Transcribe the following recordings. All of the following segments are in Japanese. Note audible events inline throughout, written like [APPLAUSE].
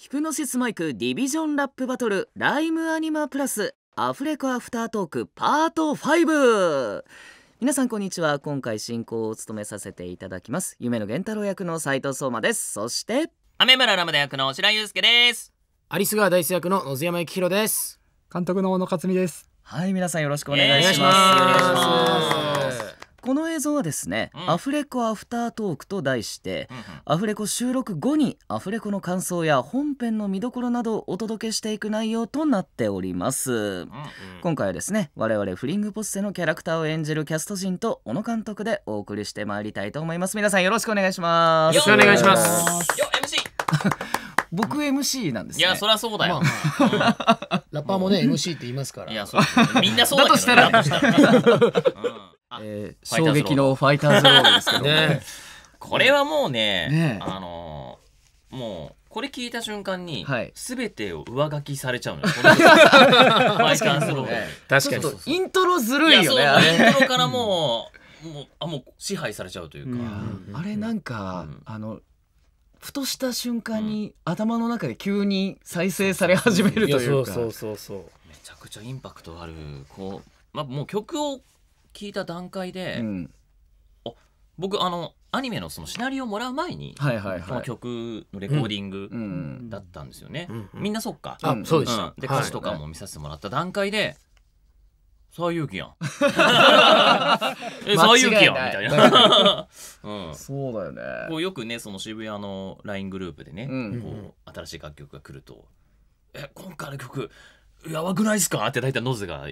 ヒプノシスマイクディビジョンラップバトルライムアニマプラスアフレコアフタートークパート5皆さんこんにちは今回進行を務めさせていただきます夢の源太郎役の斉藤相馬ですそして雨村ラムダ役の白井祐介ですアリス川大輔役の野津山幸宏です監督の小野克美ですはい皆さんよろしくお願いします、よろお願いしますこの映像はですね、うん、アフレコアフタートークと題して、うんアフレコ収録後にアフレコの感想や本編の見どころなどをお届けしていく内容となっております、うんうん、今回はですね我々フリングポッセのキャラクターを演じるキャスト陣と小野監督でお送りしてまいりたいと思います皆さんよろしくお願いしますよろしくお願いしますよ MC [LAUGHS] 僕 MC なんです、ね、いやそりゃそうだよ、まあまあラッパーもね MC って言いますからいやそう、ね、みんなそうだけど、ね、だとしたら、うんえー、衝撃のファイターズロードですけど [LAUGHS] ねこれはもうね、ね、あのー、もうこれ聞いた瞬間に、全てを上書きされちゃうのよ。[LAUGHS] ァイターズロー、ね、確かに。イントロずるいよね。イントロからもう、もう、あ、もう支配されちゃうというか。うん、あれなんか、うん、あの、ふとした瞬間に、頭の中で急に再生され始めるというか。そうそうそうそう。めちゃくちゃインパクトある、こう、まあ、もう曲を聞いた段階で、うん、あ僕あのアニメのそのシナリオをもらう前に、はいはいはい、その曲のレコーディングだったんですよね、うんうん、みんなそっか、うん、そうでした、で歌詞とかも見させてもらった段階で「西遊記やん」え「西遊記やん」みたいな、[LAUGHS] うん、そうだよねこうよくねその渋谷の LINE グループでね、こう新しい楽曲が来ると「え今回の曲やばくないっすか?」って大体ノズが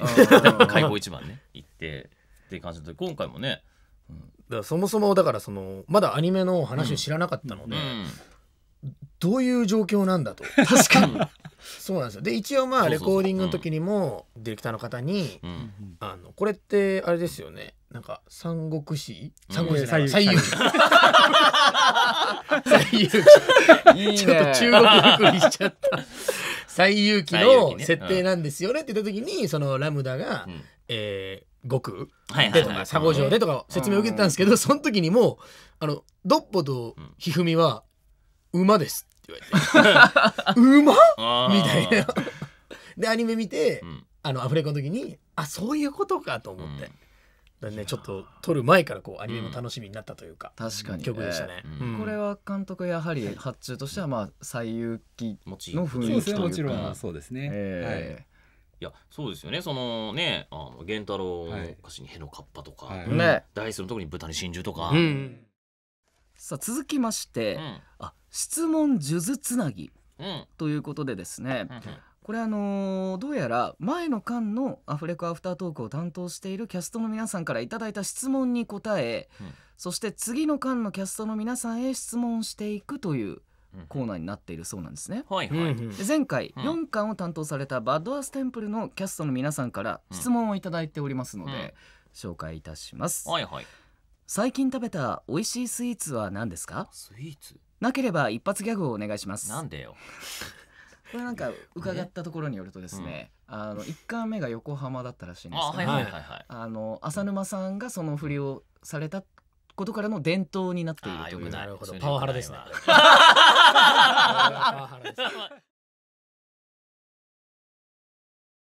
開放 [LAUGHS] 一番ね言って。っていう感じで今回もね、うん、だからそもそもだからそのまだアニメの話を知らなかったので、うんうん、どういう状況なんだと [LAUGHS] 確かにそうなんですよで一応まあレコーディングの時にもディレクターの方に「あのこれってあれですよねなんか三国志三国志最優ちょっと中国くりしちゃった。[LAUGHS] 最遊記の設定なんですよねって言った時に、そのラムダが、ええ極でとか佐護城でとか説明を受けてたんですけどその時にもうあのドッポとひふみは馬ですって言われて [LAUGHS] 馬みたいなでアニメ見て、うん、あのアフレコの時にあそういうことかと思って。うん、ね、ちょっと撮る前からこうアニメも楽しみになったというか、うん、確かに、曲でしたね、えーうん、これは監督やはり発注としてはまあ最有機の雰囲気というかそうですねもちろんそうですね、えー、はいいやそうですよねそのねあの源太郎の歌詞に「へのかっぱ」とか、はいね大好きの特に「豚に真珠」とか、うんさあ続きまして、うんあ質問数珠つなぎということでですね、うんこれあのーどうやら前の間のアフレコアフタートークを担当しているキャストの皆さんからいただいた質問に答え、うんそして次の間のキャストの皆さんへ質問していくというコーナーになっているそうなんですね、はいはい、前回四巻を担当されたバッドアステンプルのキャストの皆さんから質問を頂いておりますので、紹介いたします、はいはい、最近食べた美味しいスイーツは何ですかスイーツなければ一発ギャグをお願いしますなんでよ [LAUGHS] これなんか伺ったところによるとですね、うん、あの1巻目が横浜だったらしいんですけど、あ、の浅沼さんがその振りをされたっことからの伝統になっているという。あよくなるほど。パワハラですね。